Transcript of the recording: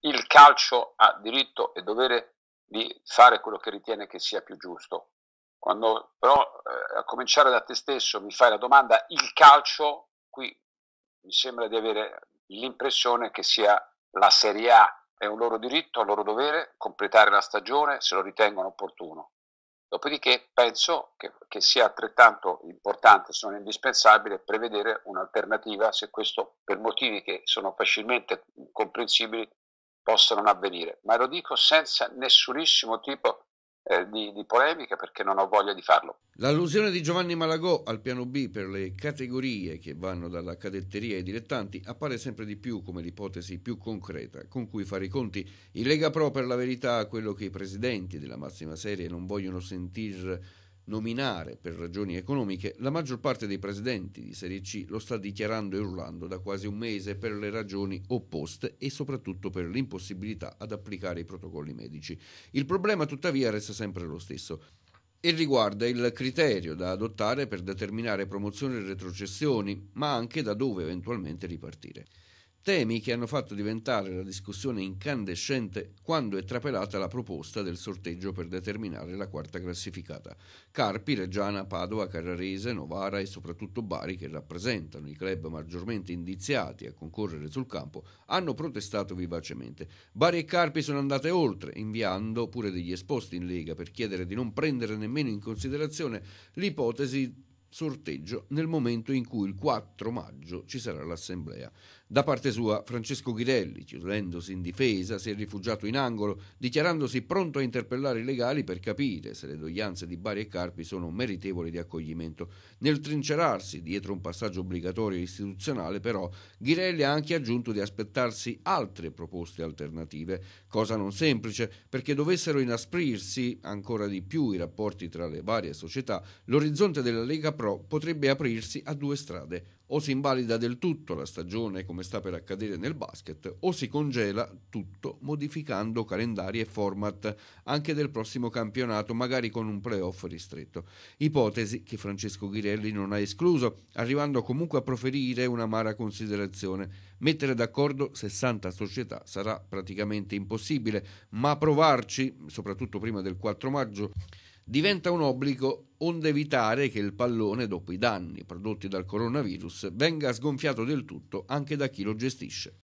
il calcio ha diritto e dovere di fare quello che ritiene che sia più giusto. Quando però eh, a cominciare da te stesso mi fai la domanda, il calcio, qui mi sembra di avere l'impressione che sia la Serie A, è un loro diritto, un loro dovere completare la stagione se lo ritengono opportuno. Dopodiché penso che, che, sia altrettanto importante, se non indispensabile, prevedere un'alternativa se questo, per motivi che sono facilmente comprensibili, possa non avvenire, ma lo dico senza nessunissimo tipo eh, di, di polemica perché non ho voglia di farlo. L'allusione di Giovanni Malagò al piano B per le categorie che vanno dalla cadetteria ai dilettanti appare sempre di più come l'ipotesi più concreta con cui fare i conti. In Lega Pro per la verità quello che i presidenti della massima serie non vogliono sentir nominare per ragioni economiche, la maggior parte dei presidenti di Serie C lo sta dichiarando e urlando da quasi un mese per le ragioni opposte e soprattutto per l'impossibilità ad applicare i protocolli medici. Il problema tuttavia resta sempre lo stesso e riguarda il criterio da adottare per determinare promozioni e retrocessioni, ma anche da dove eventualmente ripartire temi che hanno fatto diventare la discussione incandescente quando è trapelata la proposta del sorteggio per determinare la quarta classificata. Carpi, Reggiana, Padova, Carrarese, Novara e soprattutto Bari, che rappresentano i club maggiormente indiziati a concorrere sul campo, hanno protestato vivacemente. Bari e Carpi sono andate oltre, inviando pure degli esposti in Lega per chiedere di non prendere nemmeno in considerazione l'ipotesi sorteggio nel momento in cui il 4 maggio ci sarà l'assemblea. Da parte sua, Francesco Ghirelli, chiudendosi in difesa, si è rifugiato in angolo, dichiarandosi pronto a interpellare i legali per capire se le doglianze di Bari e Carpi sono meritevoli di accoglimento. Nel trincerarsi dietro un passaggio obbligatorio e istituzionale, però, Ghirelli ha anche aggiunto di aspettarsi altre proposte alternative, cosa non semplice perché dovessero inasprirsi ancora di più i rapporti tra le varie società, l'orizzonte della Lega Pro potrebbe aprirsi a due strade, o si invalida del tutto la stagione come come sta per accadere nel basket, o si congela tutto modificando calendari e format anche del prossimo campionato, magari con un playoff ristretto. Ipotesi che Francesco Ghirelli non ha escluso, arrivando comunque a proferire un'amara considerazione. Mettere d'accordo 60 società sarà praticamente impossibile, ma provarci, soprattutto prima del 4 maggio, diventa un obbligo onde evitare che il pallone, dopo i danni prodotti dal coronavirus, venga sgonfiato del tutto anche da chi lo gestisce.